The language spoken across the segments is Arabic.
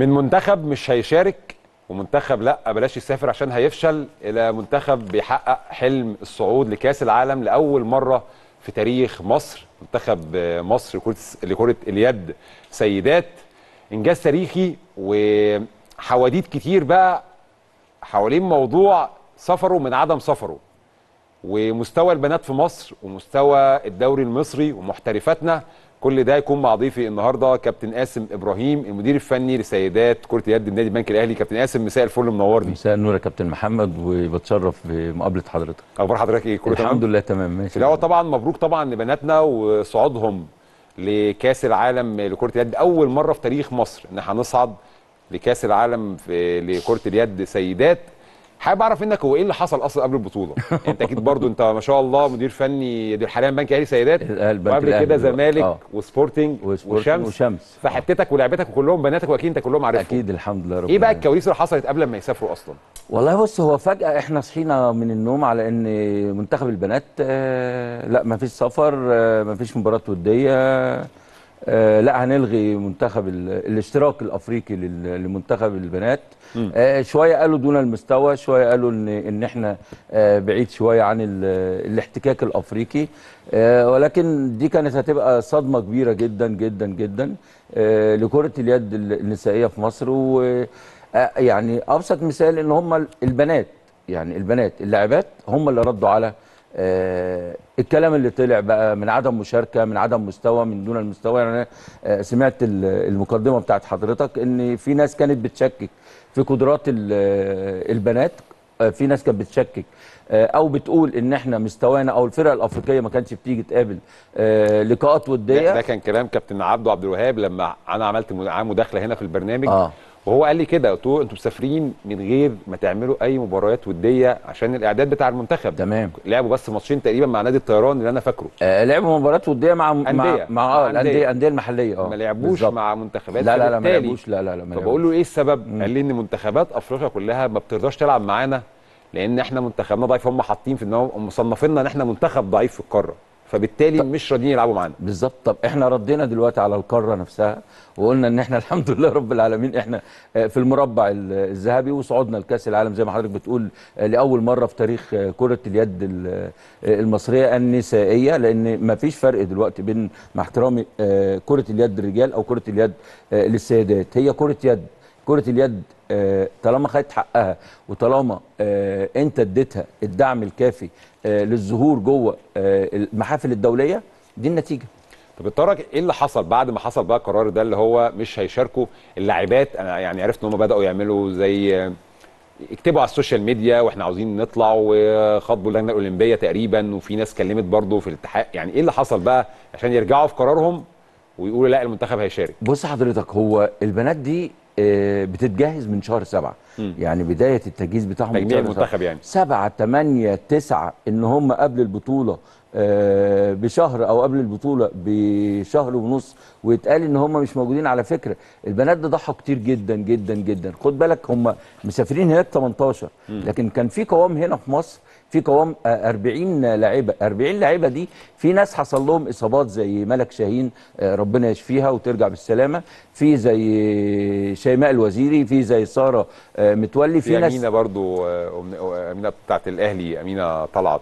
من منتخب مش هيشارك ومنتخب لا بلاش يسافر عشان هيفشل الى منتخب بيحقق حلم الصعود لكاس العالم لاول مره في تاريخ مصر منتخب مصر لكره اليد سيدات انجاز تاريخي وحواديت كتير بقى حوالين موضوع سفره من عدم سفره ومستوى البنات في مصر ومستوى الدوري المصري ومحترفاتنا كل ده يكون مع ضيفي النهارده كابتن قاسم ابراهيم المدير الفني لسيدات كره يد النادي البنك الاهلي كابتن قاسم مساء الفل منورني مساء النور يا كابتن محمد وبتشرف بمقابله حضرتك اخبار حضرتك ايه كله الحمد لله تمام ماشي لا طبعا مبروك طبعا لبناتنا وصعودهم لكاس العالم لكره اليد اول مره في تاريخ مصر ان هنصعد لكاس العالم لكره اليد سيدات حابب اعرف منك هو ايه اللي حصل اصلا قبل البطوله انت اكيد برضو انت ما شاء الله مدير فني دي حاليا بنك اهلي سيدات وقبل كده زمالك آه. وسبورتنج وشمس, وشمس. آه. فحتتك ولعبتك وكلهم بناتك واكيد انت كلهم عارفهم اكيد الحمد لله رب ايه بقى الكواليس اللي حصلت قبل ما يسافروا اصلا والله بص هو فجاه احنا صحينا من النوم على ان منتخب البنات آه لا ما فيش سفر آه ما فيش مباراه وديه آه، لا هنلغي منتخب الاشتراك الافريقي لمنتخب البنات آه، شويه قالوا دون المستوى شويه قالوا ان ان احنا آه، بعيد شويه عن الاحتكاك الافريقي ولكن دي كانت هتبقى صدمه كبيره جدا جدا جدا لكره اليد النسائيه في مصر و يعني ابسط مثال ان هم البنات يعني البنات اللاعبات هم اللي ردوا على آه الكلام اللي طلع بقى من عدم مشاركه من عدم مستوى من دون المستوى يعني انا آه، سمعت المقدمه بتاعت حضرتك ان في ناس كانت بتشكك في قدرات آه، البنات آه، في ناس كانت بتشكك او بتقول ان احنا مستوانا او الفرق الافريقيه ما كانتش بتيجي تقابل لقاءات وديه ده كان كلام كابتن عبده عبد الوهاب لما انا عملت معاه مداخله هنا في البرنامج آه. وهو قال لي كده قلت له انتوا مسافرين من غير ما تعملوا اي مباريات وديه عشان الاعداد بتاع المنتخب تمام لعبوا بس ماتشين تقريبا مع نادي الطيران اللي انا فاكره آه لعبوا مباريات وديه مع أندية. مع مع اه الانديه الانديه المحليه اه ما لعبوش بالزبط. مع منتخبات لا لا لا ما لعبوش لا لا لا ما فبقول له ايه السبب؟ مم. قال لي ان منتخبات افريقيا كلها ما بترضاش تلعب معانا لان احنا منتخبنا ضعيف هم حاطين في دماغهم مصنفيننا ان احنا منتخب ضعيف في القاره فبالتالي طب مش راضيين يلعبوا معانا بالظبط طب احنا ردينا دلوقتي على القاره نفسها وقلنا ان احنا الحمد لله رب العالمين احنا آه، في المربع الذهبي وصعودنا لكاس العالم زي ما حضرتك بتقول آه، لاول مره في تاريخ آه، كره اليد المصريه النسائيه لان ما فيش فرق دلوقتي بين مع احترامي كره اليد الرجال او كره اليد للسيدات هي كره يد كره اليد آه، طالما خدت حقها وطالما آه، انت اديتها الدعم الكافي آه، للظهور جوه المحافل الدوليه دي النتيجه طب ايه اللي حصل بعد ما حصل بقى القرار ده اللي هو مش هيشاركوا اللاعبات انا يعني عرفت ان هم بداوا يعملوا زي اكتبوا على السوشيال ميديا واحنا عاوزين نطلع وخاطبوا اللجنه الاولمبيه تقريبا وفي ناس كلمت برضه في الاتحاد يعني ايه اللي حصل بقى عشان يرجعوا في قرارهم ويقولوا لا المنتخب هيشارك بص حضرتك هو البنات دي آه، بتتجهز من شهر سبعة يعني بداية التجهيز بتاعهم تجميع المنتخب يعني سبعة تمانية تسعة إن هم قبل البطولة آه، بشهر أو قبل البطولة بشهر ونص ويتقال إن هم مش موجودين على فكرة البنات ده ضحوا كتير جدا جدا جدا خد بالك هم مسافرين هناك 18 لكن كان في قوام هنا في مصر في قوام 40 آه، لاعيبه 40 لاعيبه دي في ناس حصل لهم اصابات زي ملك شاهين آه، ربنا يشفيها وترجع بالسلامه في زي شيماء الوزيري في زي ساره آه، متولي في, في ناس امينه برضو امينه بتاعت الاهلي امينه طلعت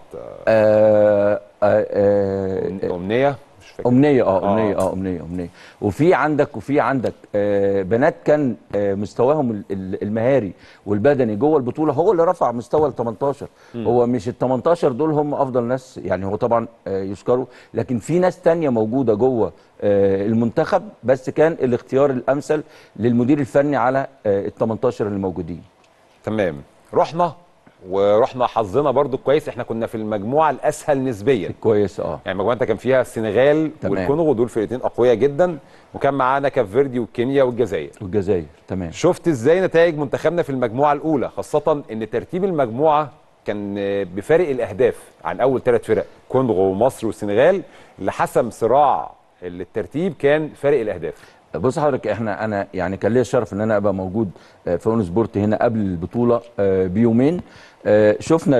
امنيه فكره امنيه اه امنيه آه. اه امنيه امنيه وفي عندك وفي عندك آه بنات كان آه مستواهم المهاري والبدني جوه البطوله هو اللي رفع مستوى ال 18 م. هو مش ال 18 دول هم افضل ناس يعني هو طبعا آه يذكروا لكن في ناس تانية موجوده جوه آه المنتخب بس كان الاختيار الامثل للمدير الفني على آه ال 18 اللي موجودين تمام رحنا ورحنا حظنا برضو كويس احنا كنا في المجموعه الاسهل نسبيا كويس اه يعني المجموعه انت كان فيها السنغال والكونغو دول فرقتين اقوياء جدا وكان معانا كاب فيردي والكينيا والجزائر والجزائر تمام شفت ازاي نتائج منتخبنا في المجموعه الاولى خاصه ان ترتيب المجموعه كان بفارق الاهداف عن اول ثلاث فرق كونغو ومصر والسنغال اللي حسم صراع الترتيب كان فارق الاهداف بص حضرتك احنا انا يعني كان ليا الشرف ان انا ابقى موجود آه، في اون سبورت هنا قبل البطوله آه، بيومين آه، شفنا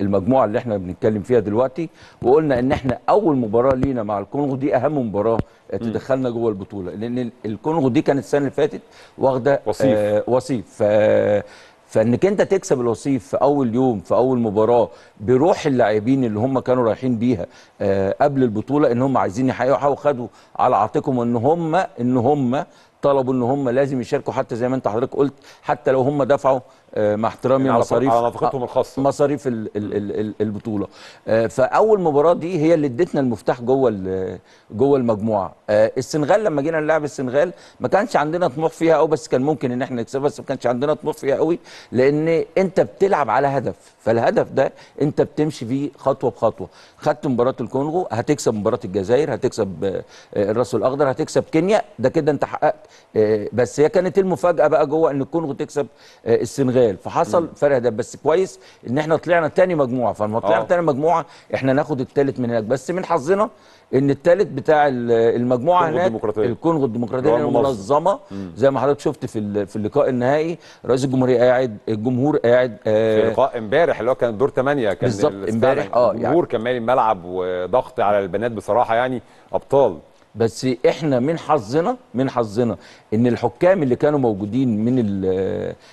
المجموعه اللي احنا بنتكلم فيها دلوقتي وقلنا ان احنا اول مباراه لينا مع الكونغو دي اهم مباراه تدخلنا جوه البطوله لان الكونغو دي كانت السنه اللي فاتت واخده وصيف وصيف فانك انت تكسب الوصيف في اول يوم في اول مباراه بروح اللاعبين اللي هم كانوا رايحين بيها آه، قبل البطوله ان هم عايزين يحققوا وخدوا على عاتقهم ان هم ان هم طلبوا ان هم لازم يشاركوا حتى زي ما انت حضرتك قلت حتى لو هم دفعوا آه، مع احترامي يعني مصاريف على نفقتهم الخاصه آه، مصاريف الـ الـ الـ البطوله آه، فاول مباراه دي هي اللي ادتنا المفتاح جوه جوه المجموعه السنغال لما جينا نلعب السنغال ما كانش عندنا طموح فيها قوي بس كان ممكن ان احنا نكسبها بس ما كانش عندنا طموح فيها قوي لان انت بتلعب على هدف فالهدف ده انت بتمشي فيه خطوه بخطوه خدت مباراه الكونغو هتكسب مباراه الجزائر هتكسب الراس الاخضر هتكسب كينيا ده كده انت حققت بس هي كانت المفاجاه بقى جوه ان الكونغو تكسب السنغال شغال فحصل فرق ده بس كويس ان احنا طلعنا تاني مجموعه فلما طلعنا آه. تاني مجموعه احنا ناخد التالت من هناك بس من حظنا ان التالت بتاع المجموعه هناك الديمقراطية. الكونغو الديمقراطيه المنظمه زي ما حضرتك شفت في في اللقاء النهائي رئيس الجمهوريه قاعد الجمهور قاعد آه في لقاء امبارح اللي هو كان دور 8 كان بالظبط امبارح اه يعني الجمهور كان مالي الملعب وضغط على البنات بصراحه يعني ابطال بس احنا من حظنا من حظنا ان الحكام اللي كانوا موجودين من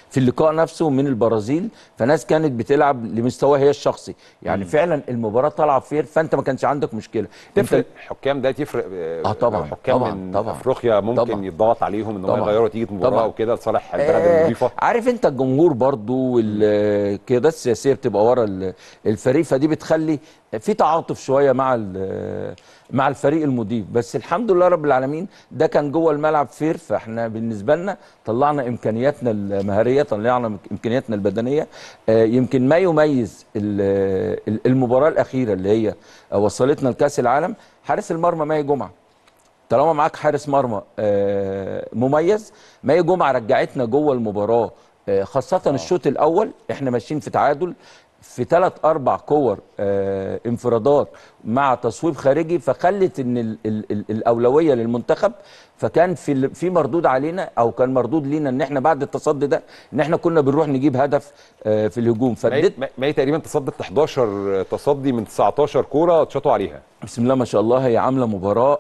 في اللقاء نفسه من البرازيل فناس كانت بتلعب لمستواها هي الشخصي يعني مم. فعلا المباراه طالعه فير فانت ما كانش عندك مشكله تفرق الحكام ده تفرق اه طبعا حكام طبعا من افريقيا ممكن طبعا يتضغط عليهم ان هم يغيروا نتيجه مباراه وكده لصالح البلد آه عارف انت الجمهور برضو القيادات السياسيه بتبقى ورا الفريق فدي بتخلي في تعاطف شويه مع مع الفريق المضيف بس الحمد لله رب العالمين ده كان جوه الملعب فير فاحنا احنا بالنسبه لنا طلعنا امكانياتنا المهاريه طلعنا امكانياتنا البدنيه آه، يمكن ما يميز المباراه الاخيره اللي هي وصلتنا لكاس العالم حارس المرمى ماهي جمعه طالما معاك حارس مرمى آه، مميز ماهي جمعه رجعتنا جوه المباراه آه، خاصه الشوط الاول احنا ماشيين في تعادل في ثلاث اربع كور آه انفرادات مع تصويب خارجي فخلت ان الـ الـ الاولويه للمنتخب فكان في في مردود علينا او كان مردود لينا ان احنا بعد التصدي ده ان احنا كنا بنروح نجيب هدف آه، في الهجوم فديت هي تقريبا تصدت 11 تصدي من 19 كوره اتشاطوا عليها بسم الله ما شاء الله هي عامله مباراه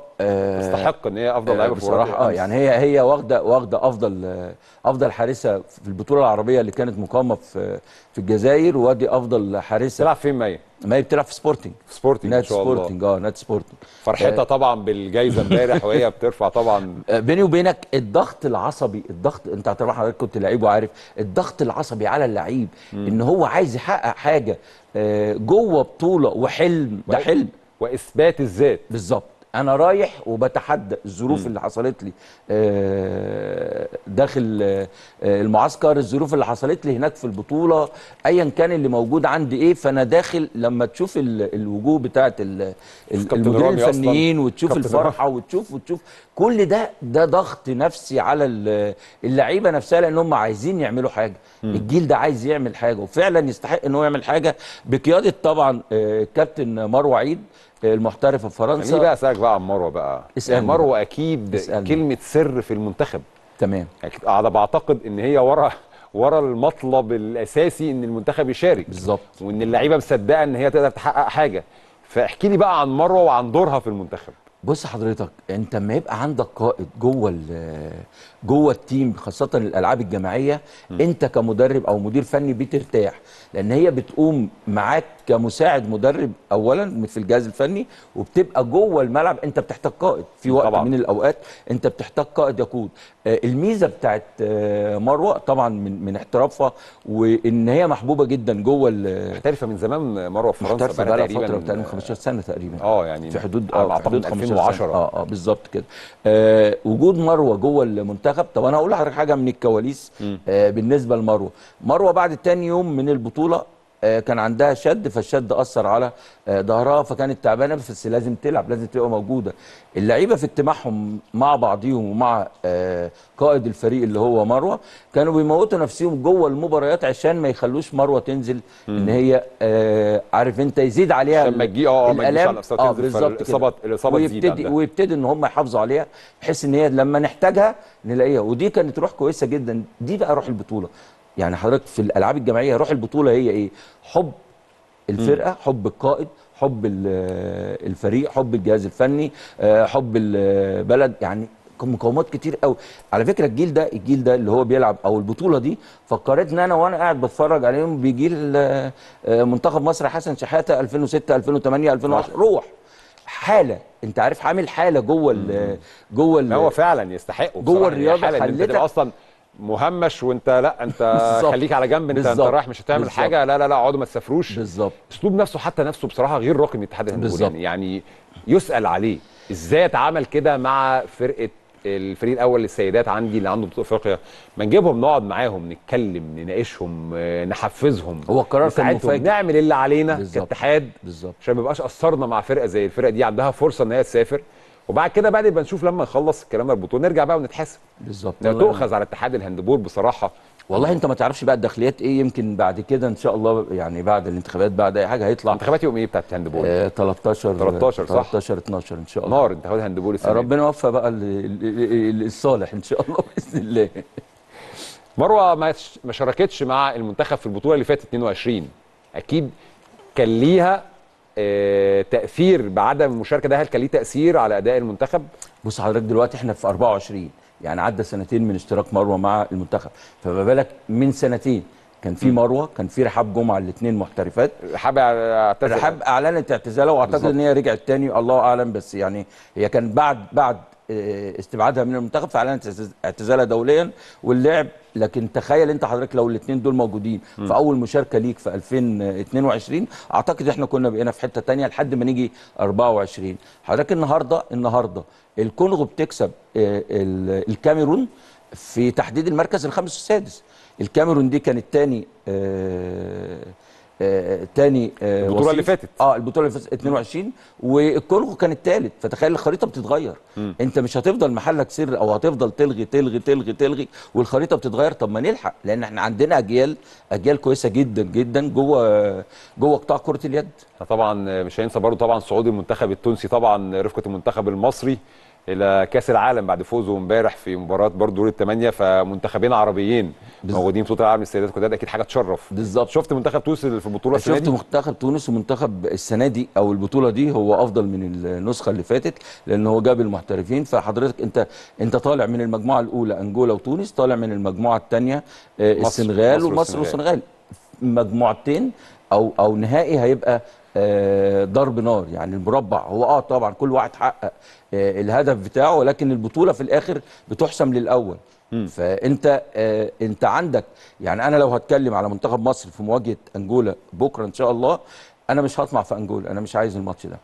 تستحق آه، ان هي افضل لعيبه بصراحه اه يعني هي هي واخده واخده افضل آه، افضل حارسه في البطوله العربيه اللي كانت مقامه في في الجزائر وادي افضل حارسه تلعب فين ماي ما هي بتلعب في سبورتنج في سبورتنج نادي سبورتنج اه نادي سبورتنج فرحتها آه، طبعا بالجائزه امبارح وهي بترفع طبعا آه، بيني وبينك الضغط العصبي الضغط انت طبعا حضرتك كنت لعيب وعارف الضغط العصبي على اللعيب ان هو عايز يحقق حاجه آه، جوه بطوله وحلم ده حلم واثبات الذات بالظبط انا رايح وبتحدى الظروف اللي حصلت لي آه، داخل آه، المعسكر الظروف اللي حصلت لي هناك في البطوله ايا كان اللي موجود عندي ايه فانا داخل لما تشوف الوجوه بتاعه المدربين الفنيين وتشوف الفرحه وتشوف وتشوف كل ده ده ضغط نفسي على اللعيبه نفسها لان هم عايزين يعملوا حاجه الجيل ده عايز يعمل حاجه وفعلا يستحق ان هو يعمل حاجه بقياده طبعا الكابتن آه، مروه عيد آه، المحترف الفرنسي خليني يعني بقى اسالك بقى عن مروه بقى اسال مروه اكيد اسألني. كلمه سر في المنتخب تمام انا بعتقد ان هي ورا ورا المطلب الاساسي ان المنتخب يشارك بالظبط وان اللعيبه مصدقه ان هي تقدر تحقق حاجه فاحكي لي بقى عن مروه وعن دورها في المنتخب بص حضرتك انت لما يبقى عندك قائد جوه جوه التيم خاصه الالعاب الجماعيه م. انت كمدرب او مدير فني بترتاح لان هي بتقوم معاك كمساعد مدرب اولا في الجهاز الفني وبتبقى جوه الملعب انت بتحتاج قائد في وقت طبعا. من الاوقات انت بتحتاج قائد يقود آه، الميزه بتاعت آه، مروه طبعا من من احترافها وان هي محبوبه جدا جوه محترفه من زمان مروه في فرنسا بقى لها فتره 15 سنه تقريبا اه يعني في حدود اه 2010 اه اه بالظبط كده آه وجود مروه جوه المنتخب طب انا هقول لحضرتك حاجه من الكواليس آه بالنسبه لمروه مروه بعد تاني يوم من البطوله آه، كان عندها شد فالشد اثر على آه، ظهرها فكانت تعبانه بس لازم تلعب لازم تبقى موجوده اللعيبه في اجتماعهم مع بعضيهم ومع آه، قائد الفريق اللي هو مروه كانوا بيموتوا نفسهم جوه المباريات عشان ما يخلوش مروه تنزل ان هي عارف انت يزيد عليها لما تجي اه ما يجيش على نفسها الاصابه الاصابه ويبتدي ويبتدي ان هم يحافظوا عليها بحيث ان هي لما نحتاجها نلاقيها ودي كانت روح كويسه جدا دي بقى روح البطوله يعني حضرتك في الالعاب الجماعيه روح البطوله هي ايه حب الفرقه حب القائد حب الفريق حب الجهاز الفني آه، حب البلد يعني مقومات كتير قوي على فكره الجيل ده الجيل ده اللي هو بيلعب او البطوله دي فكرتني انا وانا قاعد بتفرج عليهم بجيل آه، آه، منتخب مصر حسن شحاته 2006 2008 2010 روح حاله انت عارف عامل حاله جوه جوه هو فعلا يستحقه جوه يعني الرياضه حالتك اصلا مهمش وانت لا انت خليك على جنب انت انت رايح مش هتعمل بالزبط. حاجه لا لا لا اقعدوا ما تسافروش بالظبط اسلوب نفسه حتى نفسه بصراحه غير راقي الاتحاد الهندي يعني يسال عليه ازاي اتعامل كده مع فرقه الفريق الاول للسيدات عندي اللي عنده بطوله افريقيا ما نجيبهم نقعد معاهم نتكلم نناقشهم نحفزهم هو القرار كان مفاجئ نعمل اللي علينا بالزبط. كاتحاد بالظبط عشان ما يبقاش قصرنا مع فرقه زي الفرقه دي عندها فرصه ان هي تسافر وبعد كده بقى نبقى نشوف لما نخلص الكلام ده نرجع بقى ونتحاسب بالظبط يعني تؤخذ على اتحاد الهاندبول بصراحه والله انت ما تعرفش بقى الداخليات ايه يمكن بعد كده ان شاء الله يعني بعد الانتخابات بعد اي حاجه هيطلع انتخابات يوم ايه بتاعت الهاندبول؟ آه 13 13 صح 13 12 ان شاء الله نار انتخابات الهاندبول السنه ربنا يوفق بقى الصالح ان شاء الله باذن الله مروه ما شاركتش مع المنتخب في البطوله اللي فاتت 22 اكيد كان ليها آه، تاثير بعدم المشاركه ده هل كان ليه تاثير على اداء المنتخب؟ بص حضرتك دلوقتي احنا في 24 يعني عدى سنتين من اشتراك مروه مع المنتخب فما بالك من سنتين كان في مروه كان في رحاب جمعه الاثنين محترفات رحاب اعتزل رحاب اعلنت اعتزالها واعتقد ان هي رجعت تاني الله اعلم بس يعني هي كان بعد بعد آه، استبعادها من المنتخب فاعلنت اعتزالها دوليا واللعب لكن تخيل انت حضرتك لو الاثنين دول موجودين م. في اول مشاركه ليك في 2022 اعتقد احنا كنا بقينا في حته ثانيه لحد ما نيجي 24 حضرتك النهارده النهارده الكونغو بتكسب آه، الكاميرون في تحديد المركز الخامس والسادس الكاميرون دي كانت ثاني آه، تاني آه، البطوله اللي فاتت اه البطوله اللي فاتت 22 والكونغو كان الثالث فتخيل الخريطه بتتغير م. انت مش هتفضل محلك سر او هتفضل تلغي تلغي تلغي تلغي والخريطه بتتغير طب ما نلحق لان احنا عندنا اجيال اجيال كويسه جدا جدا جوه جوه قطاع كره اليد طبعا مش هينسى برضه طبعا صعود المنتخب التونسي طبعا رفقه المنتخب المصري الى كاس العالم بعد فوزه امبارح في مباراه برضه دور الثمانيه فمنتخبين عربيين بالزبط. موجودين في بطوله العالم للسيدات القداد اكيد حاجه تشرف بالظبط شفت منتخب تونس في البطوله السنه دي شفت منتخب تونس ومنتخب السنه دي او البطوله دي هو افضل من النسخه اللي فاتت لان هو جاب المحترفين فحضرتك انت انت طالع من المجموعه الاولى انجولا وتونس طالع من المجموعه الثانيه آه، السنغال ومصر والسنغال مجموعتين او او نهائي هيبقى آه، ضرب نار يعني المربع هو اه طبعا كل واحد حقق آه، الهدف بتاعه ولكن البطوله في الاخر بتحسم للاول م. فانت آه، انت عندك يعني انا لو هتكلم على منتخب مصر في مواجهه انجولا بكره ان شاء الله انا مش هطمع في انجولا انا مش عايز الماتش ده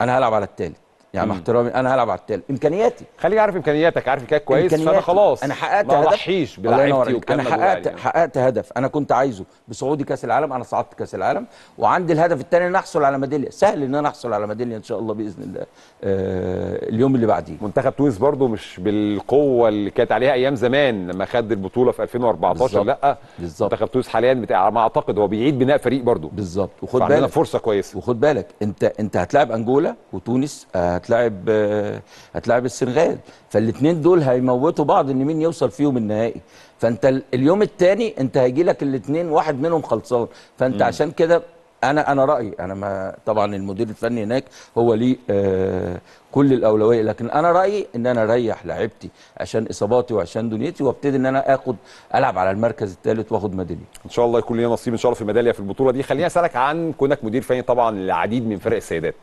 انا هلعب على الثالث يعني مع احترامي انا هلعب على التالت امكانياتي خليك عارف امكانياتك عارف امكانياتك كويس فانا خلاص انا حققت هدف اضحيش بلاعيبتي انا حققت يعني. حققت هدف انا كنت عايزه بصعودي كاس العالم انا صعدت كاس العالم وعندي الهدف الثاني ان احصل على ميداليه سهل ان انا احصل على ميداليه ان شاء الله باذن الله آه اليوم اللي بعديه منتخب تونس برضو مش بالقوه اللي كانت عليها ايام زمان لما خد البطوله في 2014 بالزبط. لا بالظبط منتخب تونس حاليا بتاع ما اعتقد هو بيعيد بناء فريق برضو بالظبط وخد بالك فرصه كويسه وخد بالك انت انت هتلاعب انجولا وتونس آه هتلاعب هتلاعب السنغال فالاثنين دول هيموتوا بعض ان مين يوصل فيهم النهائي فانت اليوم الثاني انت هيجي لك الاثنين واحد منهم خلصان فانت م. عشان كده انا انا رايي انا ما طبعا المدير الفني هناك هو ليه آه كل الاولويه لكن انا رايي ان انا اريح لعبتي عشان اصاباتي وعشان دنيتي وابتدي ان انا اخد العب على المركز الثالث واخد ميداليه ان شاء الله يكون لي نصيب ان شاء الله في ميداليه في البطوله دي خليني اسالك عن كونك مدير فني طبعا للعديد من فرق السيدات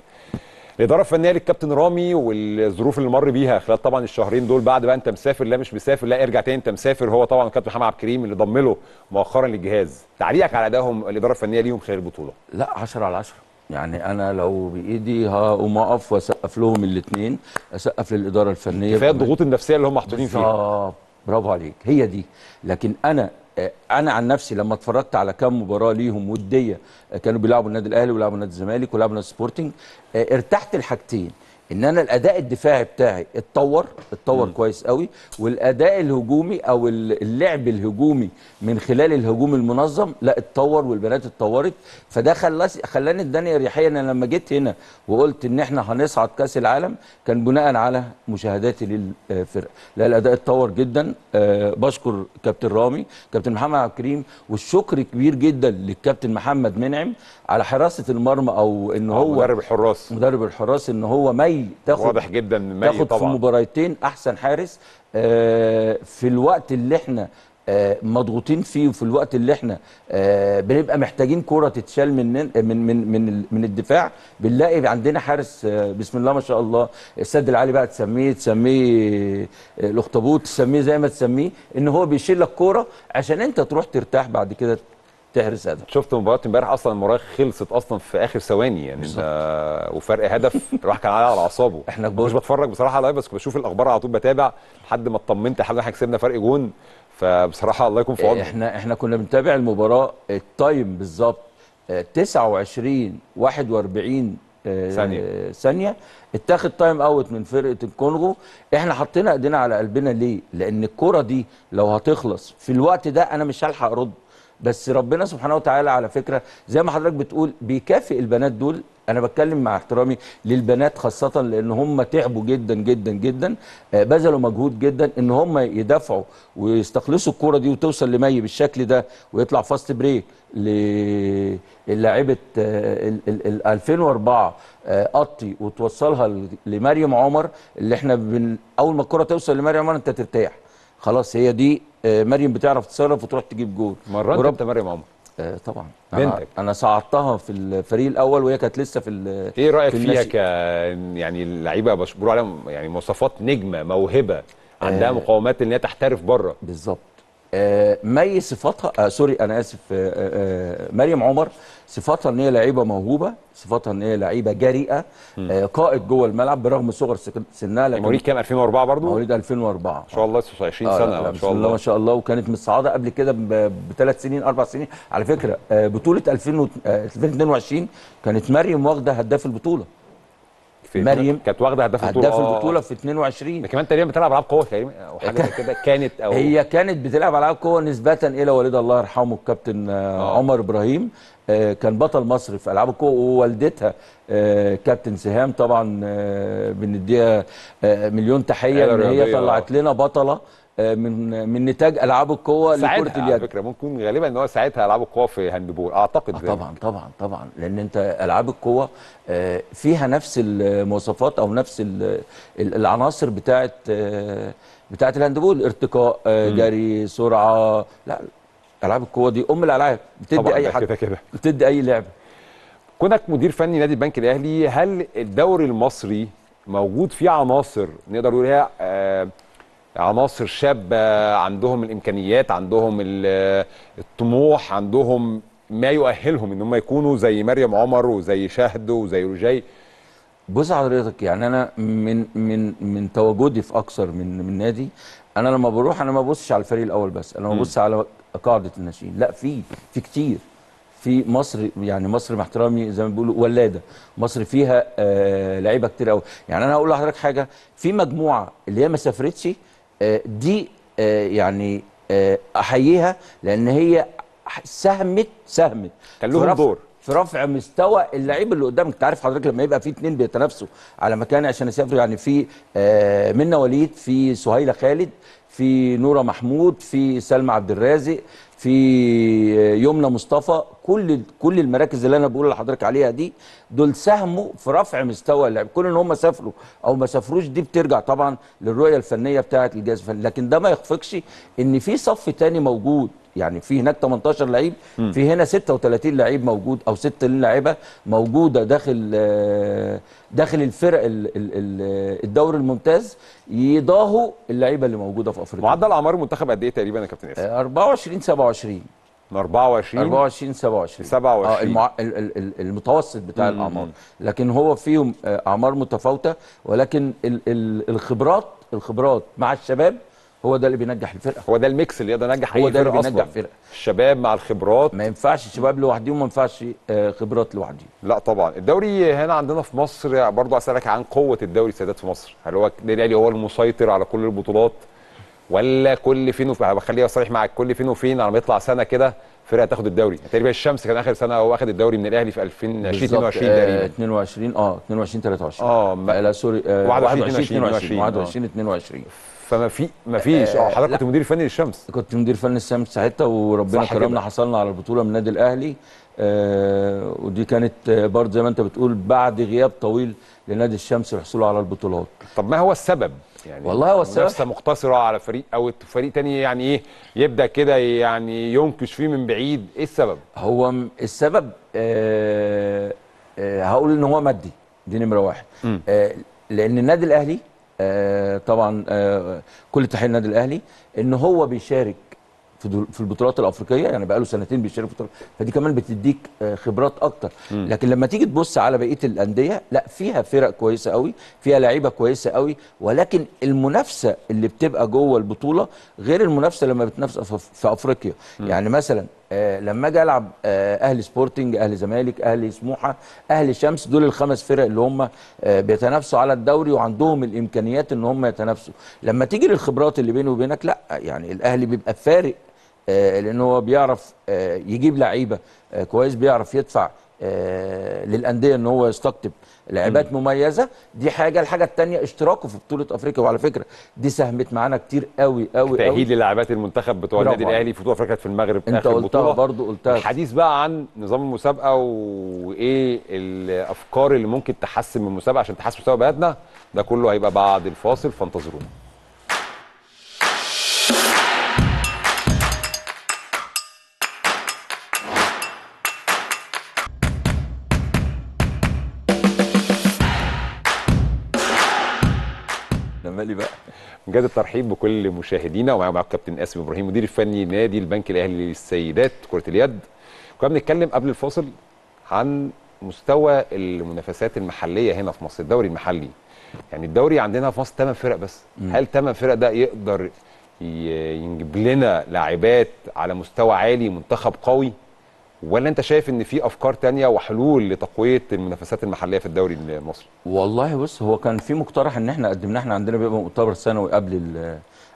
الاداره الفنيه للكابتن رامي والظروف اللي مر بيها خلال طبعا الشهرين دول بعد بقى انت مسافر لا مش مسافر لا ارجع تاني انت مسافر هو طبعا الكابتن محمد عبد الكريم اللي ضم له مؤخرا للجهاز تعليقك على ادائهم الاداره الفنيه ليهم خلال البطوله لا 10 على 10 يعني انا لو بايدي هقوم اقف واسقف لهم الاثنين اسقف للاداره الفنيه كفايه الضغوط النفسيه اللي هم محطوطين فيها برافو عليك هي دي لكن انا انا عن نفسي لما اتفرجت على كام مباراه ليهم وديه كانوا بيلعبوا النادي الاهلي ولعبوا النادي الزمالك ولعبوا النادي سبورتنج آه، ارتحت لحاجتين ان انا الاداء الدفاعي بتاعي اتطور اتطور كويس قوي والاداء الهجومي او اللعب الهجومي من خلال الهجوم المنظم لا اتطور والبنات اتطورت فده خلا خلاني اداني اريحيه انا لما جيت هنا وقلت ان احنا هنصعد كاس العالم كان بناء على مشاهداتي للفرقه لا الاداء اتطور جدا آه، بشكر كابتن رامي كابتن محمد عبد الكريم والشكر كبير جدا للكابتن محمد منعم على حراسه المرمى او ان هو مدرب الحراس مدرب الحراس ان هو مي مي تاخد واضح جدا مي تاخد طبعا. في مباريتين احسن حارس آه، في الوقت اللي احنا آه، مضغوطين فيه وفي الوقت اللي احنا آه، بنبقى محتاجين كوره تتشال من من من من, من الدفاع بنلاقي عندنا حارس بسم الله ما شاء الله السد العالي بقى تسميه تسميه الاخطبوط تسميه زي ما تسميه ان هو بيشيل لك كوره عشان انت تروح ترتاح بعد كده تحرز هدف شفت مباراه امبارح اصلا المباراه خلصت اصلا في اخر ثواني يعني آه وفرق هدف الواحد كان على اعصابه احنا مش بتفرج بصراحه على بس بشوف الاخبار على طول بتابع لحد ما اطمنت حاجه احنا كسبنا فرق جون فبصراحه الله يكون في احنا احنا كنا بنتابع المباراه التايم بالظبط 29 آه، 41 آه، ثانيه ثانيه اتاخد تايم اوت من فرقه الكونغو احنا حطينا ايدينا على قلبنا ليه لان الكره دي لو هتخلص في الوقت ده انا مش هلحق ارد بس ربنا سبحانه وتعالى على فكره زي ما حضرتك بتقول بيكافئ البنات دول انا بتكلم مع احترامي للبنات خاصه لان هم تعبوا جدا جدا جدا آه، بذلوا مجهود جدا ان هم يدافعوا ويستخلصوا الكوره دي وتوصل لمي بالشكل ده ويطلع فاست بريك للاعيبه 2004 قطي وتوصلها لمريم عمر اللي احنا بن... اول ما الكوره توصل لمريم عمر انت ترتاح خلاص هي دي آه، مريم بتعرف تتصرف وتروح تجيب جول مرات انت مريم عمر آه طبعا بنتك انا صعدتها في الفريق الاول وهي كانت لسه في ايه رايك في فيها ك يعني اللعيبه بشبور عليها يعني مواصفات نجمه موهبه عندها آه مقومات ان هي تحترف بره بالظبط آه، مي صفاتها آه سوري انا اسف آه،, آه آه مريم عمر صفاتها ان هي لعيبه موهوبه صفاتها ان هي لعيبه جريئه آه قائد جوه الملعب برغم صغر سنها لكن مواليد كام 2004 برضو مواليد 2004 ما شاء الله 29 آه سنه ما شاء الله ما شاء الله وكانت متصاعده قبل كده بثلاث سنين اربع سنين على فكره آه بطوله 2022 آه، كانت مريم واخده هداف البطوله في مريم كانت واخده هداف البطوله هداف البطوله في 22 ده كمان تقريبا بتلعب العاب قوه تقريبا او حاجه كده كانت او هي كانت بتلعب العاب قوه نسبه الى والد الله يرحمه الكابتن أوه. آه. عمر ابراهيم آه، كان بطل مصر في العاب القوه ووالدتها آه، كابتن سهام طبعا بنديها مليون تحيه ان هي طلعت لنا بطله آه، من من نتاج العاب القوه لكره اليد فكره ممكن غالبا ان هو ساعتها العاب القوه في هاندبول اعتقد آه طبعا طبعا طبعا لان انت العاب القوه آه، فيها نفس المواصفات او نفس العناصر بتاعت آه، بتاعت الهاندبول ارتقاء جري سرعه لا العاب القوه دي ام الالعاب بتدي اي حاجه كده كده بتدي اي لعبه كونك مدير فني نادي البنك الاهلي هل الدوري المصري موجود فيه عناصر نقدر نقول هي عناصر شابه عندهم الامكانيات عندهم الطموح عندهم ما يؤهلهم ان هم يكونوا زي مريم عمر وزي شهد وزي رجاي بص حضرتك يعني انا من من من تواجدي في اكثر من من نادي انا لما بروح انا ما ببصش على الفريق الاول بس انا ببص على قاعده الناشئين لا في في كتير في مصر يعني مصر مع احترامي زي ما بيقولوا ولاده مصر فيها آه لعيبه كتير قوي يعني انا هقول لحضرتك حاجه في مجموعه اللي هي ما سافرتش آه، دي آه، يعني آه، احييها لان هي ساهمت ساهمت كان لهم دور في رفع مستوى اللعيب اللي قدامك انت عارف حضرتك لما يبقى في اتنين بيتنافسوا على مكان عشان يسافر يعني في منى وليد في سهيله خالد في نوره محمود في سلمى عبد الرازق في آه، يمنى مصطفى كل كل المراكز اللي انا بقول لحضرتك عليها دي دول ساهموا في رفع مستوى اللعب كون ان هم سافروا او ما سافروش دي بترجع طبعا للرؤيه الفنيه بتاعه الجهاز الفني لكن ده ما يخفقش ان في صف تاني موجود يعني في هناك 18 لعيب في هنا 36 لعيب موجود او 6 لعيبه موجوده داخل آه، داخل الفرق آه، الدوري الممتاز يضاهوا اللعيبه اللي موجوده في افريقيا معدل اعمار المنتخب قد ايه تقريبا يا كابتن ياسر 24 27 24 24 27 27 اه المع... المتوسط بتاع مم. الاعمار لكن هو فيهم آه، اعمار متفاوته ولكن ال... ال... الخبرات الخبرات مع الشباب هو ده اللي بينجح الفرقه هو ده الميكس اللي يقدر ينجح هو ده اللي بينجح الفرقه الشباب مع الخبرات ما ينفعش شباب لوحدهم وما ينفعش آه، خبرات لوحدهم لا طبعا الدوري هنا عندنا في مصر يعني برضه اسالك عن قوه الدوري السادات في مصر هل هو النادي الاهلي هو المسيطر على كل البطولات ولا كل فين وفين بخليها صريح معاك كل فين وفين على ما يطلع سنه كده فرقه تاخد الدوري تقريبا الشمس كان اخر سنه هو اخد الدوري من الاهلي في 2022 تقريبا 22 اه 22 23 اه, آه، لا سوري 21 22 21 22 فما في ما فيش اه حضرتك كنت مدير فني للشمس كنت مدير فني للشمس ساعتها وربنا كرمنا حصلنا على البطوله من النادي الاهلي آه ودي كانت آه، برضه زي ما انت بتقول بعد غياب طويل لنادي الشمس الحصول على البطولات طب ما هو السبب يعني والله هو السبب منافسه مقتصره على فريق او فريق تاني يعني ايه يبدا كده يعني ينكش فيه من بعيد ايه السبب هو السبب آه آه هقول ان هو مادي دي نمره واحد آه لان النادي الاهلي آه طبعا آه كل تحيه للنادي الاهلي ان هو بيشارك في في البطولات الافريقيه يعني بقى له سنتين بيشارك في البطولات فدي كمان بتديك آه، خبرات اكتر م. لكن لما تيجي تبص على بقيه الانديه لا فيها فرق كويسه قوي فيها لعيبه كويسه قوي ولكن المنافسه اللي بتبقى جوه البطوله غير المنافسه لما بتنافس في افريقيا م. يعني مثلا آه، لما اجي العب آه، اهلي سبورتنج اهلي زمالك اهلي سموحه اهلي شمس دول الخمس فرق اللي هم بيتنافسوا على الدوري وعندهم الامكانيات ان هم يتنافسوا لما تيجي للخبرات اللي بيني وبينك لا يعني الاهلي بيبقى فارق آه، لان هو بيعرف آه، يجيب لعيبه آه، كويس بيعرف يدفع للانديه ان هو يستقطب لعبات مميزه دي حاجه الحاجه الثانيه اشتراكه في بطوله افريقيا وعلى فكره دي ساهمت معانا كتير قوي قوي قوي تاهيل لاعبات المنتخب بتوع النادي الاهلي في بطوله افريقيا في المغرب انت اخر قلتها بطوله برضو قلتها الحديث بقى عن نظام المسابقه وايه الافكار اللي ممكن تحسن من المسابقه عشان تحسن مستوى بلدنا ده كله هيبقى بعد الفاصل فانتظرونا عمالي بقى مجدد الترحيب بكل مشاهدينا ومعايا الكابتن اسم ابراهيم مدير الفني نادي البنك الاهلي للسيدات كره اليد كنا بنتكلم قبل الفاصل عن مستوى المنافسات المحليه هنا في مصر الدوري المحلي يعني الدوري عندنا في مصر 8 فرق بس م. هل 8 فرق ده يقدر ينجب لنا لاعبات على مستوى عالي منتخب قوي ولا انت شايف ان في افكار تانية وحلول لتقويه المنافسات المحليه في الدوري المصري والله بص هو كان في مقترح ان احنا قدمناه احنا عندنا بيبقى مؤتمر سنوي قبل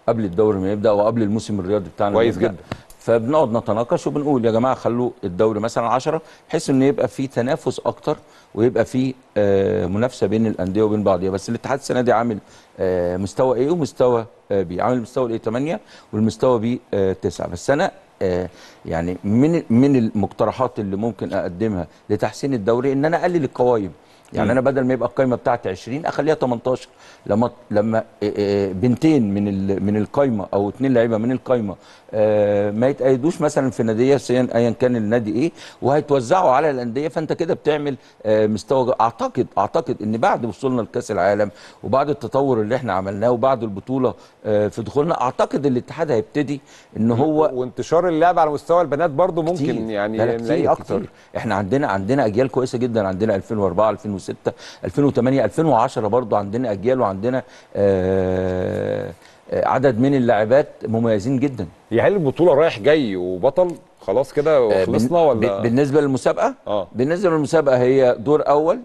قبل الدوري ما يبدا وقبل الموسم الرياضي بتاعنا كويس جدا فبنقعد نتناقش وبنقول يا جماعه خلوا الدوري مثلا 10 بحيث ان يبقى في تنافس اكتر ويبقى في آه، منافسه بين الانديه وبين بعضيها بس الاتحاد السنه دي عامل آه، مستوى ايه ومستوى بي آه، عامل مستوى الايه 8 والمستوى بي 9 بس انا آه، يعني من من المقترحات اللي ممكن اقدمها لتحسين الدوري ان انا اقلل القوايم يعني انا بدل ما يبقى القايمه بتاعتي 20 اخليها 18 لما لما إيه، إيه، إيه، بنتين من من القايمه او اثنين لعيبه من القايمه آه، ما يتأيدوش مثلا في ناديه ايا كان النادي ايه وهيتوزعوا على الانديه فانت كده بتعمل آه، مستوى اعتقد اعتقد ان بعد وصولنا لكاس العالم وبعد التطور اللي احنا عملناه وبعد البطوله آه، في دخولنا اعتقد الاتحاد هيبتدي ان هو وانتشار اللعب على مستوى البنات برضو ممكن كتير. يعني كتير. اكتر كتير. احنا عندنا عندنا اجيال كويسه جدا عندنا 2004 2006 2008 2010 برضو عندنا اجيال عندنا آه، آه، عدد من اللاعبات مميزين جدا يعني هل البطوله رايح جاي وبطل خلاص كده آه، وخلصنا ولا بالنسبه للمسابقه آه. بالنسبه للمسابقه هي دور اول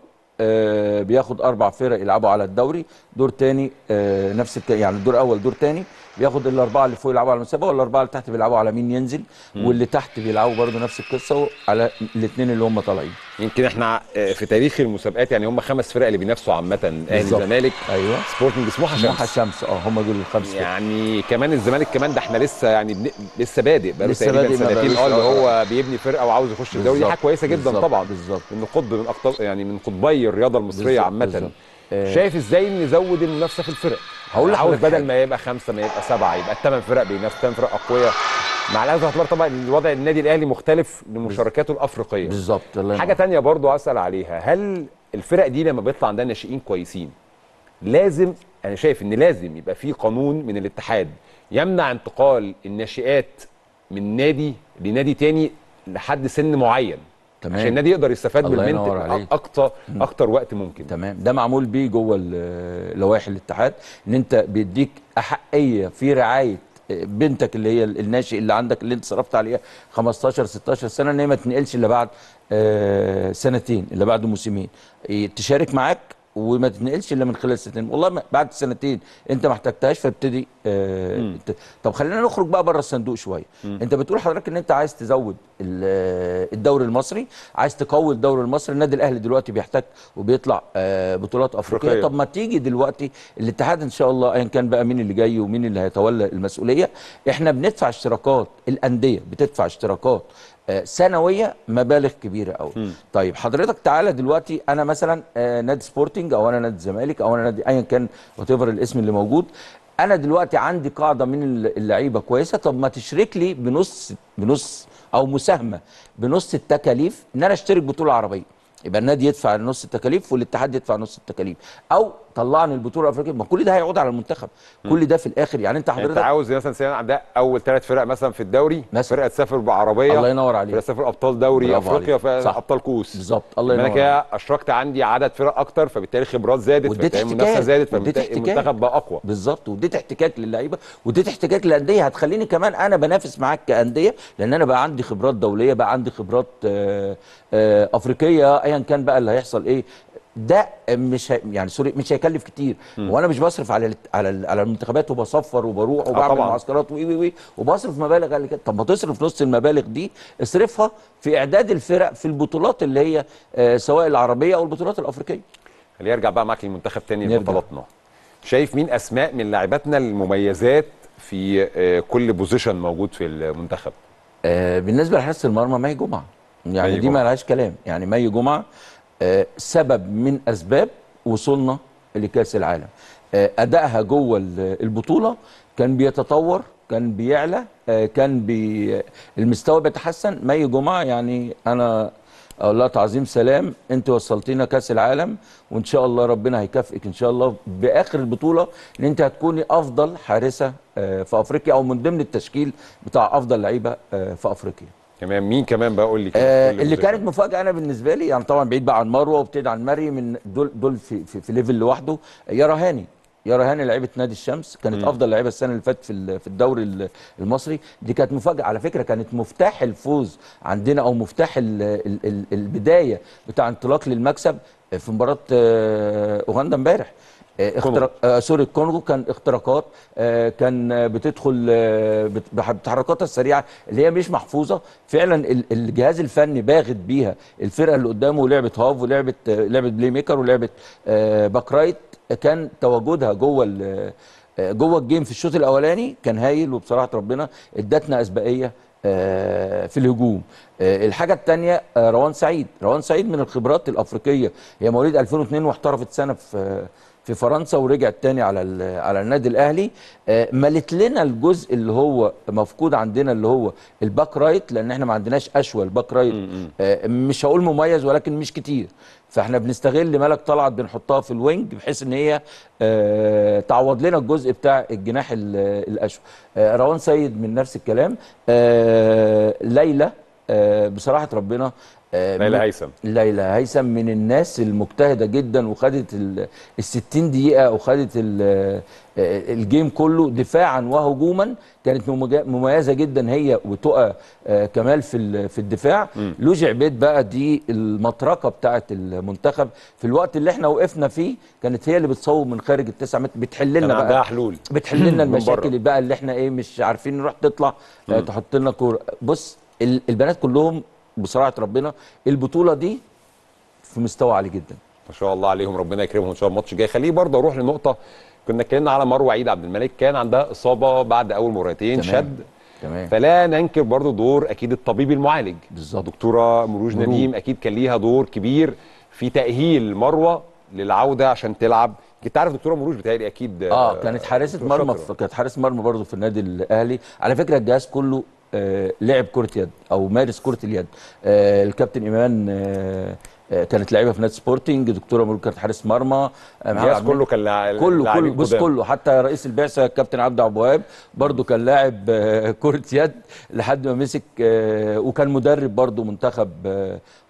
بياخد اربع فرق يلعبوا على الدوري دور تاني نفس يعني دور اول دور تاني بياخد الاربعه اللي فوق يلعبوا على المسابقه والاربعه اللي تحت بيلعبوا على مين ينزل مم. واللي تحت بيلعبوا برده نفس القصه على الاثنين اللي هم طالعين يمكن احنا آه، في تاريخ المسابقات يعني هم خمس فرق اللي بينافسوا عامه اهلي الزمالك ايوه سبورتنج سموحه شمس سموحه شمس اه هم دول الخمس يعني فرق. كمان الزمالك كمان ده احنا لسه يعني لسه بادئ بقى لسه تقريبا سنتين اه اللي هو بيبني فرقه وعاوز يخش الدوري دي حاجه كويسه جدا بالزبط. طبعا بالظبط انه قطب من أقطاب يعني من قطبي الرياضه المصريه عامه آه، شايف ازاي نزود المنافسه في الفرق هقول لك عاوز بدل ما يبقى خمسه ما يبقى سبعه يبقى الثمان فرق بينافسوا ثمان فرق اقوياء مع الاسف هتبقى طبعا الوضع النادي الاهلي مختلف لمشاركاته الافريقيه بالظبط حاجه ثانيه برضو اسال عليها هل الفرق دي لما بيطلع عندها ناشئين كويسين لازم انا شايف ان لازم يبقى في قانون من الاتحاد يمنع انتقال الناشئات من نادي لنادي تاني لحد سن معين تمام عشان النادي يقدر يستفاد من المنت اكتر اكتر وقت ممكن تمام ده معمول بيه جوه لوائح الاتحاد ان انت بيديك احقيه في رعايه آه، بنتك اللي هي الناشئ اللي عندك اللي انت صرفت عليها 15 16 سنه ان هي ما تنقلش الا بعد آه، سنتين الا بعد موسمين تشارك معاك وما تتنقلش الا من خلال سنتين والله بعد سنتين انت ما احتجتهاش فابتدي آه طب خلينا نخرج بقى بره الصندوق شويه انت بتقول حضرتك ان انت عايز تزود الدوري المصري عايز تقوي الدوري المصري النادي الاهلي دلوقتي بيحتاج وبيطلع آه، بطولات افريقيه طب ما تيجي دلوقتي الاتحاد ان شاء الله ايا كان بقى مين اللي جاي ومين اللي هيتولى المسؤوليه احنا بندفع اشتراكات الانديه بتدفع اشتراكات آه، سنويه مبالغ كبيره قوي طيب حضرتك تعالى دلوقتي انا مثلا آه، نادي سبورتنج او انا نادي الزمالك او انا نادي ايا كان وات الاسم اللي موجود انا دلوقتي عندي قاعده من اللعيبه كويسه طب ما تشرك لي بنص بنص او مساهمه بنص التكاليف ان انا اشترك بطوله عربيه يبقى النادي يدفع نص التكاليف والاتحاد يدفع نص التكاليف او طلعني البطوله الافريقيه ما كل ده هيعود على المنتخب كل ده في الاخر يعني انت يعني حضرتك انت عاوز مثلا سنه عندها اول ثلاث فرق مثلا في الدوري مثلا فرقه تسافر بعربيه الله ينور عليك فرقه تسافر ابطال دوري افريقيا ابطال كؤوس بالظبط الله ينور عليك اشركت عندي عدد فرق اكتر فبالتالي خبرات زادت وديت احتكاك زادت فالمنتخب بقى اقوى بالظبط واديت احتكاك للعيبه واديت احتكاك للانديه هتخليني كمان انا بنافس معاك كانديه لان انا بقى عندي خبرات دوليه بقى عندي خبرات آآ آه، آآ آه، افريقيه ايا كان بقى اللي هيحصل ايه ده مش يعني سوري مش هيكلف كتير م. وانا مش بصرف على على على المنتخبات وبصفر وبروح آه، وبعمل آه معسكرات وي وي وي وبصرف مبالغ قال كده طب ما تصرف نص المبالغ دي اصرفها في اعداد الفرق في البطولات اللي هي آه، سواء العربيه او البطولات الافريقيه خليني ارجع بقى معاك للمنتخب تاني لبطولاتنا شايف مين اسماء من لاعباتنا المميزات في آه، كل بوزيشن موجود في المنتخب بالنسبه لحراسه المرمى مي جمعه يعني مي دي ما لهاش كلام يعني مي جمعه آه، سبب من اسباب وصولنا لكاس العالم آه، ادائها جوه البطوله كان بيتطور كان بيعلى آه، كان بي المستوى بيتحسن مي جمعه يعني انا اقول لها تعظيم سلام انت وصلتينا كاس العالم وان شاء الله ربنا هيكافئك ان شاء الله باخر البطوله ان انت هتكوني افضل حارسه في افريقيا او من ضمن التشكيل بتاع افضل لعيبه في افريقيا تمام مين كمان بقى قول لي آه اللي كانت مفاجاه انا بالنسبه لي يعني طبعا بعيد بقى عن مروه وابتعد عن مريم من دول دول في, في, في ليفل لوحده يا رهاني يا رهاني لعيبه نادي الشمس كانت مم. افضل لعيبه السنه اللي فاتت في في الدوري المصري دي كانت مفاجاه على فكره كانت مفتاح الفوز عندنا او مفتاح الـ الـ الـ البدايه بتاع انطلاق للمكسب في مباراه آه، اوغندا امبارح آه، اختراق آه سوري الكونغو كان اختراقات آه كان بتدخل آه بتحركاتها السريعه اللي هي مش محفوظه فعلا الجهاز الفني باغت بيها الفرقه اللي قدامه لعبه هاف ولعبه آه، لعبه بلاي ميكر ولعبه آه، باك رايت كان تواجدها جوه جوه الجيم في الشوط الاولاني كان هايل وبصراحه ربنا ادتنا اسبقيه في الهجوم الحاجة الثانية روان سعيد روان سعيد من الخبرات الأفريقية هي مواليد 2002 واحترفت سنة في في فرنسا ورجعت تاني على على النادي الاهلي آه، ملت لنا الجزء اللي هو مفقود عندنا اللي هو الباك رايت لان احنا ما عندناش اشوى الباك رايت آه، مش هقول مميز ولكن مش كتير فاحنا بنستغل ملك طلعت بنحطها في الوينج بحيث ان هي آه، تعوض لنا الجزء بتاع الجناح الاشوى روان سيد من نفس الكلام ليلى بصراحه ربنا آه، ليلى هيثم ليلى هيثم من الناس المجتهده جدا وخدت ال 60 دقيقه وخدت آه، الجيم كله دفاعا وهجوما كانت مميزه جدا هي وتقى آه، كمال في في الدفاع لوجع بيت بقى دي المطرقه بتاعه المنتخب في الوقت اللي احنا وقفنا فيه كانت هي اللي بتصوب من خارج التسعة متر بتحل لنا بقى عندها حلول بتحل لنا المشاكل بقى اللي احنا ايه مش عارفين نروح تطلع تحط لنا كوره بص البنات كلهم بصراحه ربنا البطوله دي في مستوى عالي جدا ما شاء الله عليهم ربنا يكرمهم ان شاء الله الماتش الجاي خليه برضه اروح لنقطه كنا اتكلمنا على مروه عيد عبد الملك كان عندها اصابه بعد اول مرتين تمام. شد تمام. فلا ننكر برضه دور اكيد الطبيب المعالج بالظبط دكتوره مروج نديم اكيد كان ليها دور كبير في تاهيل مروه للعوده عشان تلعب انت عارف دكتوره مروج بتهيألي اكيد اه كانت حارسه مرمى كانت حارس مرمى برضه في النادي الاهلي على فكره الجهاز كله آه، لعب كره يد او مارس كره اليد آه، الكابتن ايمان آه، كانت لعيبه في نادي سبورتنج دكتوره ملوك كانت حارس مرمى الجهاز كله كان لاعب كله كله بص كله حتى رئيس البعثه الكابتن عبد عبد الوهاب برده كان لاعب كره يد لحد ما مسك وكان مدرب برده منتخب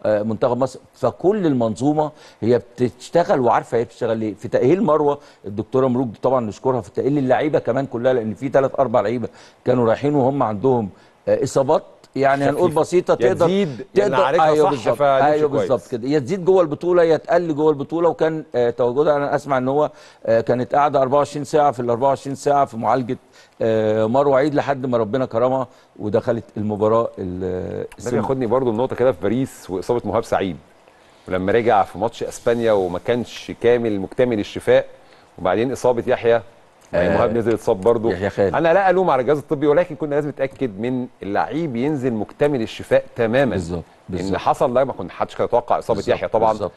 منتخب مصر فكل المنظومه هي بتشتغل وعارفه هي بتشتغل ليه في تاهيل مروه الدكتوره ملوك طبعا نشكرها في تاهيل اللعيبه كمان كلها لان في ثلاث اربع لعيبه كانوا رايحين وهم عندهم آه، اصابات يعني هنقول بسيطه تقدر يزيد يعني تقدر آه، ايوه بالظبط ايوه بالظبط كده يزيد جوه البطوله يتقل جوه البطوله وكان آه تواجدها انا اسمع ان هو آه كانت قاعده 24 ساعه في ال 24 ساعه في معالجه آه مروه عيد لحد ما ربنا كرمها ودخلت المباراه ده آه، بياخدني برضه النقطه كده في باريس واصابه مهاب سعيد ولما رجع في ماتش اسبانيا وما كانش كامل مكتمل الشفاء وبعدين اصابه يحيى يعني آه، مهاب نزل اتصاب برضه خالد انا لا الوم على الجهاز الطبي ولكن كنا لازم نتاكد من اللعيب ينزل مكتمل الشفاء تماما بالظبط ان حصل ده ما كناش حدش كان يتوقع اصابه يحيى طبعا بالزبط.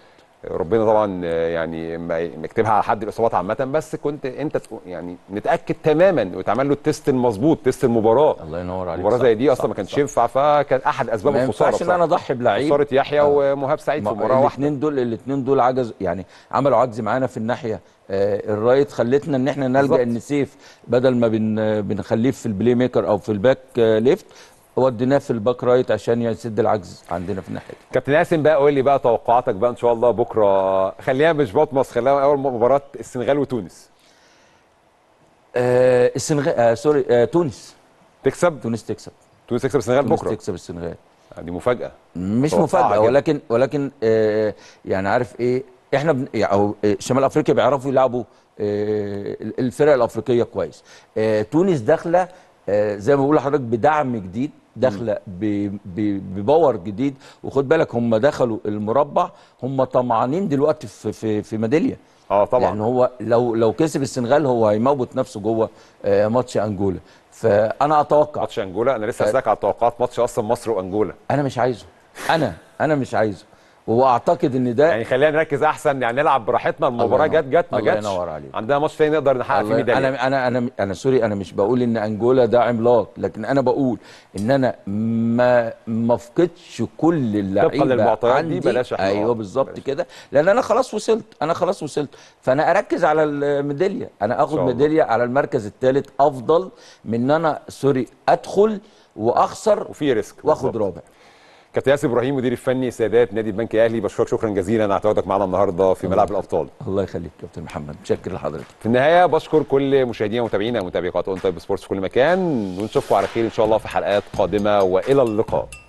ربنا طبعا يعني ما يكتبها على حد الاصابات عامه بس كنت انت يعني متاكد تماما واتعمل له التيست المظبوط تيست المباراه الله ينور عليك مباراه زي دي اصلا ما كانتش ينفع فكان احد اسباب الخساره ما ان انا اضحي بلعيب خساره يحيى آه. ومهاب سعيد في مباراه واحده الاثنين دول الاثنين دول عجز يعني عملوا عجز معانا في الناحيه آه، الرايت خلتنا ان احنا نلجا ان سيف بدل ما بن بنخليه في البلاي ميكر او في الباك آه، ليفت وديناه في الباك رايت عشان يسد العجز عندنا في دي كابتن ياسين بقى قول لي بقى توقعاتك بقى ان شاء الله بكره خلينا مش بطمس خلينا اول مباراه السنغال وتونس آه السنغال آه سوري آه تونس تكسب تونس تكسب تونس تكسب السنغال بكره تونس تكسب السنغال آه، دي مفاجاه مش مفاجاه ولكن ولكن آه يعني عارف ايه احنا بن... او آه، شمال افريقيا بيعرفوا يلعبوا آه الفرق الافريقيه كويس آه تونس داخله آه زي ما بقول لحضرتك بدعم جديد داخله بباور جديد وخد بالك هم دخلوا المربع هم طمعانين دلوقتي في في, في ميداليا اه طبعا لان يعني هو لو لو كسب السنغال هو هيموت نفسه جوه آه، ماتش انجولا فانا اتوقع ماتش انجولا انا لسه هسالك على توقعات ماتش اصلا مصر وانجولا انا مش عايزه انا انا مش عايزه واعتقد ان ده يعني خلينا نركز احسن يعني نلعب براحتنا المباراه جت جت ما جتش عندنا ماتش تاني نقدر نحقق فيه ميداليه انا انا انا انا سوري انا مش بقول ان انجولا ده عملاق لكن انا بقول ان انا ما ما افقدش كل اللعيبه طبقا للمعطيات دي بلاش احنا ايوه بالظبط كده لان انا خلاص وصلت انا خلاص وصلت فانا اركز على الميداليه انا اخد ميداليه على المركز الثالث افضل من ان انا سوري ادخل واخسر وفي ريسك واخد رابع كابتن ياسر ابراهيم مدير الفني سادات نادي البنك الاهلي بشكرك شكرا جزيلا على تواجدك معنا النهارده في ملعب الابطال الله يخليك كابتن محمد متشكر لحضرتك في النهايه بشكر كل مشاهدينا ومتابعينا ومتابعي قناه اون تايب سبورتس في كل مكان ونشوفكم على خير ان شاء الله في حلقات قادمه والى اللقاء